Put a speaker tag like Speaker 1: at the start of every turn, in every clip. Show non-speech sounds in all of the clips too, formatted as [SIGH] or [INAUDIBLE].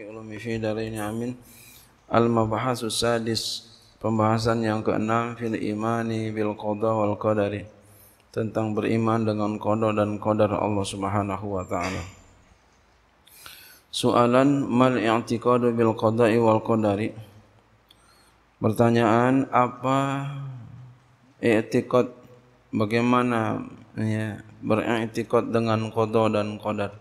Speaker 1: wafiq ulumi fi darini amin al mabahas sadis pembahasan yang keenam fil imani bil qada wal qadari tentang beriman dengan qada dan qadar Allah Subhanahu wa taala Soalan mal i'tiqadu bil qada'i wal qadari Pertanyaan apa i'tiqad bagaimana ya beri'tikad dengan qada dan qadar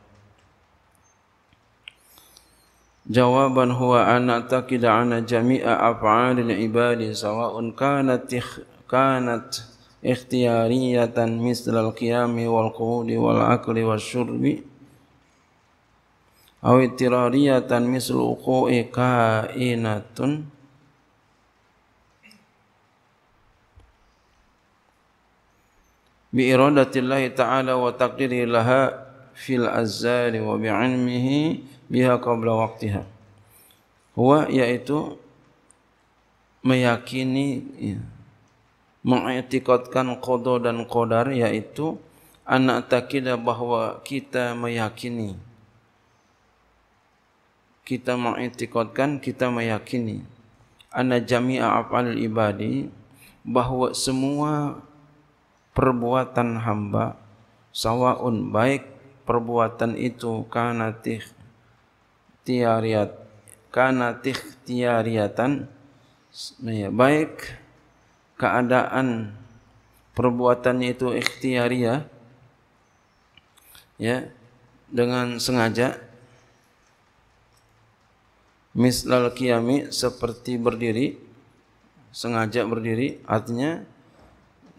Speaker 1: جوابا هو أن أعتقد أن جميع أفعال العباد سواء كانت كانت اختيارية مثل القيام والقعود والأكل والشرب أو اضطرارية مثل وقوع كائنة بإرادة الله تعالى وتقديره لها fil azali wa bi'ilmihi biha qabla waqtiha. Huwa yaitu meyakini ya, mengiktikadkan qada dan qadar yaitu anak takida bahwa kita meyakini kita mengaitikatkan kita meyakini anna jami'a al ibadi bahwa semua perbuatan hamba sawaun baik perbuatan itu karena tiariat karena tiariatan ya, baik keadaan perbuatan itu ikhtiaria ya dengan sengaja mislal kiami seperti berdiri sengaja berdiri artinya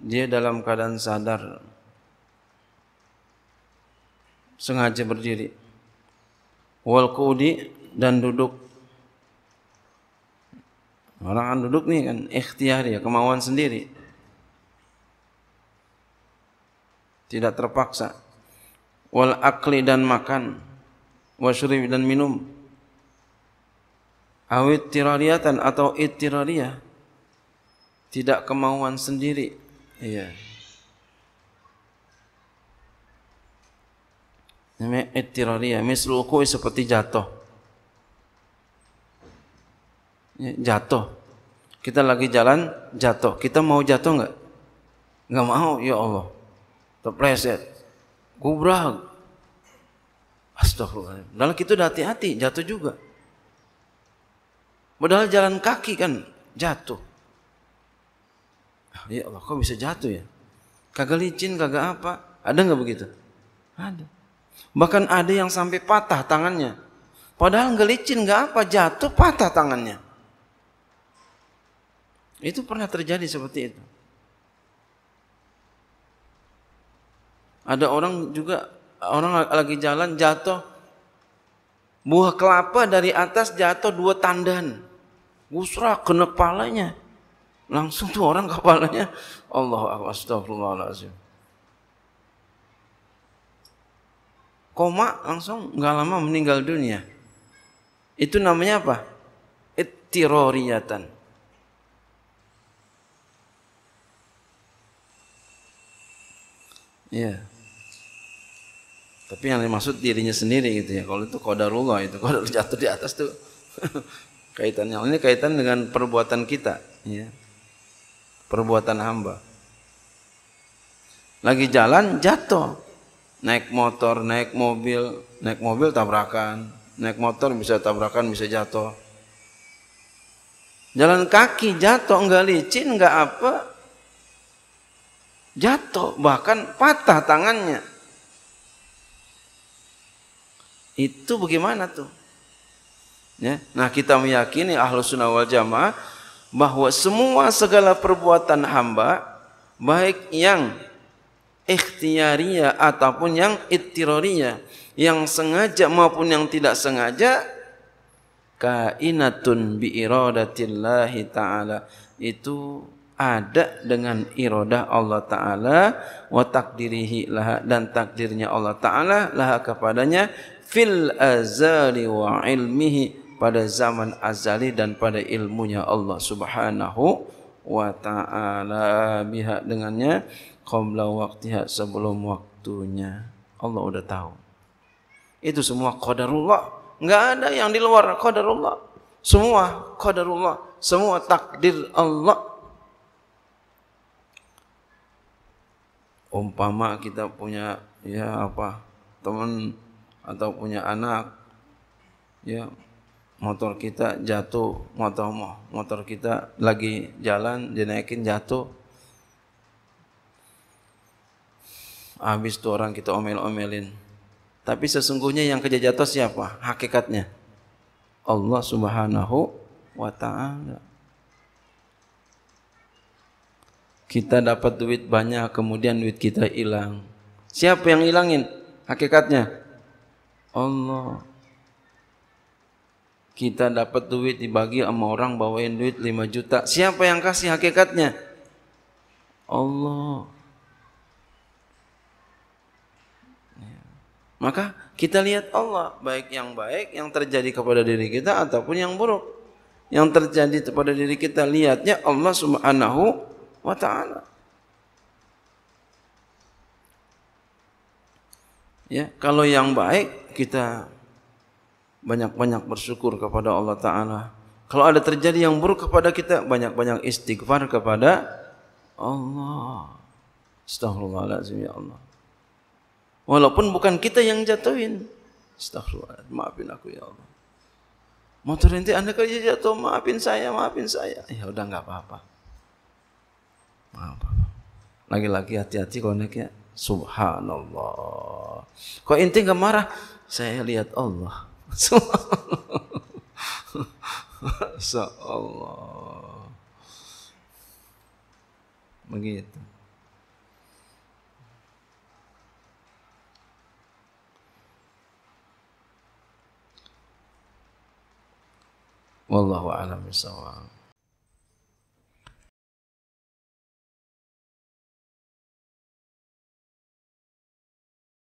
Speaker 1: dia dalam keadaan sadar sengaja berdiri wal qudi dan duduk orang akan duduk ni kan ikhtiar ya kemauan sendiri tidak terpaksa wal akli dan makan wal wasyrib dan minum awit tirariatan atau ittirariyah tidak kemauan sendiri iya yeah. Misal ukui seperti jatuh. Jatuh. Kita lagi jalan, jatuh. Kita mau jatuh enggak? Enggak mau, ya Allah. Terpleset. Kubrah. Astagfirullahaladzim. Padahal kita udah hati-hati, jatuh juga. Padahal jalan kaki kan jatuh. Ah, ya Allah, kok bisa jatuh ya? Kagak licin, kagak apa. Ada enggak begitu? Ada. Bahkan ada yang sampai patah tangannya. Padahal ngelicin gak apa, jatuh patah tangannya. Itu pernah terjadi seperti itu. Ada orang juga orang lagi jalan jatuh buah kelapa dari atas jatuh dua tandan. Gusra kena kepalanya. Langsung tuh orang kepalanya Allah astagfirullahaladzim. koma langsung nggak lama meninggal dunia. Itu namanya apa? Ittiroriyatan. Iya. Tapi yang dimaksud dirinya sendiri gitu ya. Kalau itu kodarullah itu kodar [LAUGHS] jatuh di atas tuh [LAUGHS] kaitannya. Ini kaitan dengan perbuatan kita, ya. Perbuatan hamba. Lagi jalan jatuh, naik motor, naik mobil, naik mobil tabrakan, naik motor bisa tabrakan, bisa jatuh. Jalan kaki jatuh, enggak licin, enggak apa. Jatuh, bahkan patah tangannya. Itu bagaimana tuh? Ya. Nah kita meyakini ahlu sunnah wal jamaah bahwa semua segala perbuatan hamba baik yang ikhtiaria ataupun yang ittiraria yang sengaja maupun yang tidak sengaja kainatun bi iradatillahi taala itu ada dengan iradah Allah taala wa takdirihi laha dan takdirnya Allah taala laha kepadanya fil azali wa ilmihi pada zaman azali dan pada ilmunya Allah subhanahu wa ta'ala biha dengannya qabla waqtiha sebelum waktunya. Allah sudah tahu. Itu semua qadarullah. Enggak ada yang di luar qadarullah. Semua qadarullah, semua takdir Allah. umpama kita punya ya apa teman atau punya anak ya motor kita jatuh motor motor kita lagi jalan dinaikin jatuh habis tuh orang kita omel-omelin tapi sesungguhnya yang kerja jatuh siapa hakikatnya Allah Subhanahu wa taala kita dapat duit banyak kemudian duit kita hilang siapa yang hilangin hakikatnya Allah kita dapat duit dibagi sama orang bawain duit 5 juta. Siapa yang kasih hakikatnya? Allah. Ya. Maka kita lihat Allah baik yang baik yang terjadi kepada diri kita ataupun yang buruk. Yang terjadi kepada diri kita lihatnya Allah Subhanahu wa taala. Ya, kalau yang baik kita banyak-banyak bersyukur kepada Allah Ta'ala. Kalau ada terjadi yang buruk kepada kita, banyak-banyak istighfar kepada Allah. Astaghfirullahaladzim, ya Allah. Walaupun bukan kita yang jatuhin. Astaghfirullahaladzim, maafin aku, ya Allah. Motor nanti anda kerja jatuh, maafin saya, maafin saya. Ya udah enggak apa-apa. Maaf. Lagi-lagi hati-hati kalau nak ya. Subhanallah. Kok inti enggak marah? Saya lihat Allah. Masya [LAUGHS] Allah. Begitu. Wallahu a'lam bishawab.